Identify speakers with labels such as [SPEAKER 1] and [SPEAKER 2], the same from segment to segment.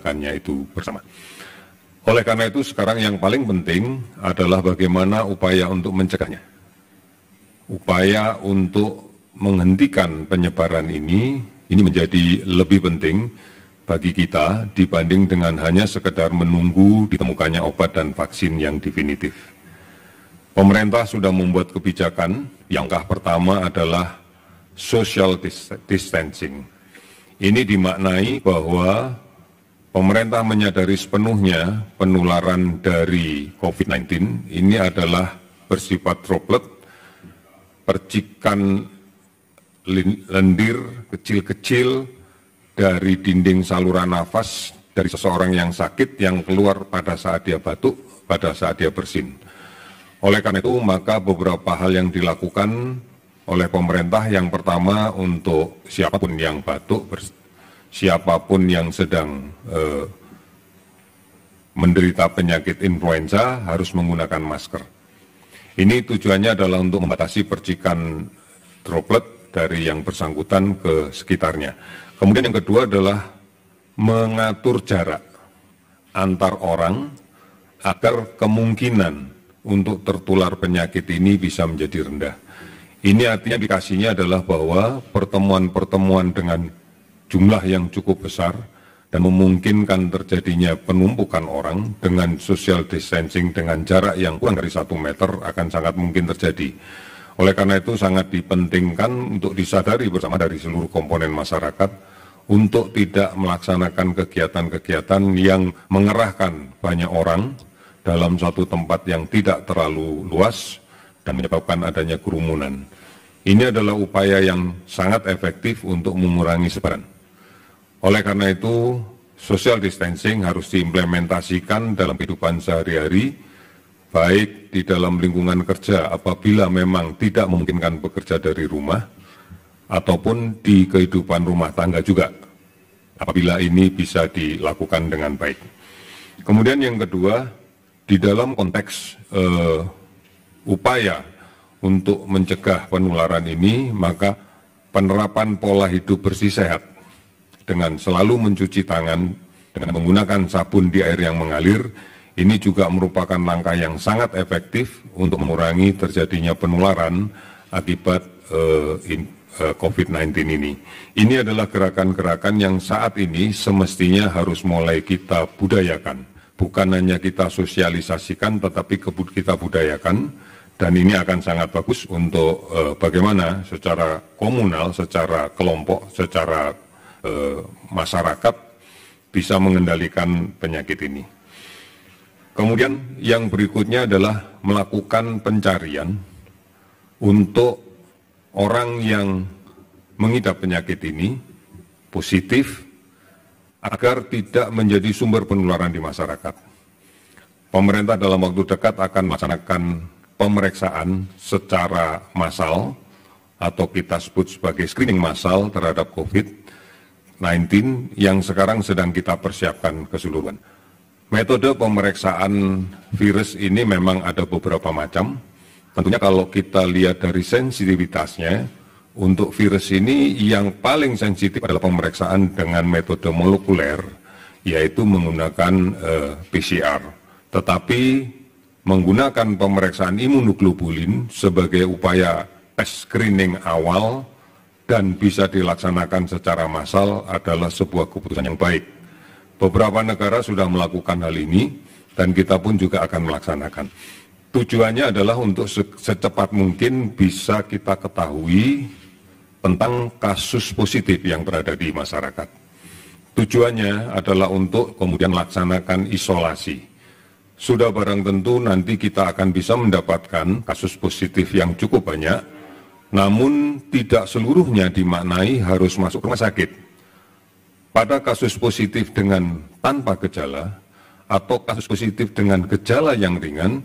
[SPEAKER 1] menggunakannya itu bersama. Oleh karena itu sekarang yang paling penting adalah bagaimana upaya untuk mencegahnya. Upaya untuk menghentikan penyebaran ini, ini menjadi lebih penting bagi kita dibanding dengan hanya sekedar menunggu ditemukannya obat dan vaksin yang definitif. Pemerintah sudah membuat kebijakan, yang langkah pertama adalah social distancing. Ini dimaknai bahwa Pemerintah menyadari sepenuhnya penularan dari COVID-19 ini adalah bersifat droplet, percikan lendir kecil-kecil dari dinding saluran nafas dari seseorang yang sakit yang keluar pada saat dia batuk, pada saat dia bersin. Oleh karena itu, maka beberapa hal yang dilakukan oleh pemerintah yang pertama untuk siapapun yang batuk, siapapun yang sedang eh, menderita penyakit influenza harus menggunakan masker. Ini tujuannya adalah untuk membatasi percikan droplet dari yang bersangkutan ke sekitarnya. Kemudian yang kedua adalah mengatur jarak antar orang agar kemungkinan untuk tertular penyakit ini bisa menjadi rendah. Ini artinya dikasihnya adalah bahwa pertemuan-pertemuan dengan jumlah yang cukup besar dan memungkinkan terjadinya penumpukan orang dengan social distancing dengan jarak yang kurang dari satu meter akan sangat mungkin terjadi. Oleh karena itu sangat dipentingkan untuk disadari bersama dari seluruh komponen masyarakat untuk tidak melaksanakan kegiatan-kegiatan yang mengerahkan banyak orang dalam satu tempat yang tidak terlalu luas dan menyebabkan adanya kerumunan. Ini adalah upaya yang sangat efektif untuk mengurangi sebaran. Oleh karena itu, social distancing harus diimplementasikan dalam kehidupan sehari-hari, baik di dalam lingkungan kerja apabila memang tidak memungkinkan bekerja dari rumah, ataupun di kehidupan rumah tangga juga, apabila ini bisa dilakukan dengan baik. Kemudian yang kedua, di dalam konteks uh, upaya untuk mencegah penularan ini, maka penerapan pola hidup bersih sehat dengan selalu mencuci tangan dengan menggunakan sabun di air yang mengalir, ini juga merupakan langkah yang sangat efektif untuk mengurangi terjadinya penularan akibat uh, in, uh, eh, COVID-19 ini. Ini adalah gerakan-gerakan yang saat ini semestinya harus mulai kita budayakan. Bukan hanya kita sosialisasikan, tetapi kebut kita budayakan dan ini akan sangat bagus untuk uh, bagaimana secara komunal, secara kelompok, secara Eh, masyarakat bisa mengendalikan penyakit ini. Kemudian yang berikutnya adalah melakukan pencarian untuk orang yang mengidap penyakit ini positif agar tidak menjadi sumber penularan di masyarakat. Pemerintah dalam waktu dekat akan melaksanakan pemeriksaan secara massal atau kita sebut sebagai screening massal terhadap COVID yang sekarang sedang kita persiapkan keseluruhan. Metode pemeriksaan virus ini memang ada beberapa macam. Tentunya kalau kita lihat dari sensitivitasnya, untuk virus ini yang paling sensitif adalah pemeriksaan dengan metode molekuler, yaitu menggunakan eh, PCR. Tetapi menggunakan pemeriksaan imunoglobulin sebagai upaya tes screening awal, dan bisa dilaksanakan secara massal adalah sebuah keputusan yang baik. Beberapa negara sudah melakukan hal ini dan kita pun juga akan melaksanakan. Tujuannya adalah untuk secepat mungkin bisa kita ketahui tentang kasus positif yang berada di masyarakat. Tujuannya adalah untuk kemudian melaksanakan isolasi. Sudah barang tentu nanti kita akan bisa mendapatkan kasus positif yang cukup banyak, namun tidak seluruhnya dimaknai harus masuk rumah sakit. Pada kasus positif dengan tanpa gejala atau kasus positif dengan gejala yang ringan,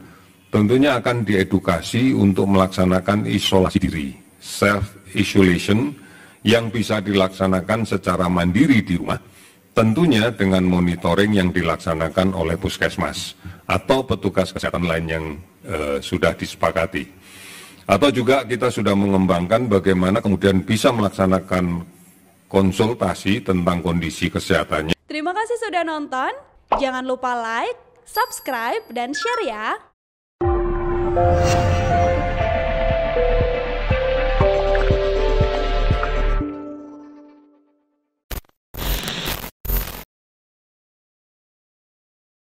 [SPEAKER 1] tentunya akan diedukasi untuk melaksanakan isolasi diri, self isolation yang bisa dilaksanakan secara mandiri di rumah, tentunya dengan monitoring yang dilaksanakan oleh puskesmas atau petugas kesehatan lain yang eh, sudah disepakati. Atau juga kita sudah mengembangkan bagaimana kemudian bisa melaksanakan konsultasi tentang kondisi kesehatannya. Terima kasih sudah nonton. Jangan lupa like, subscribe, dan share ya.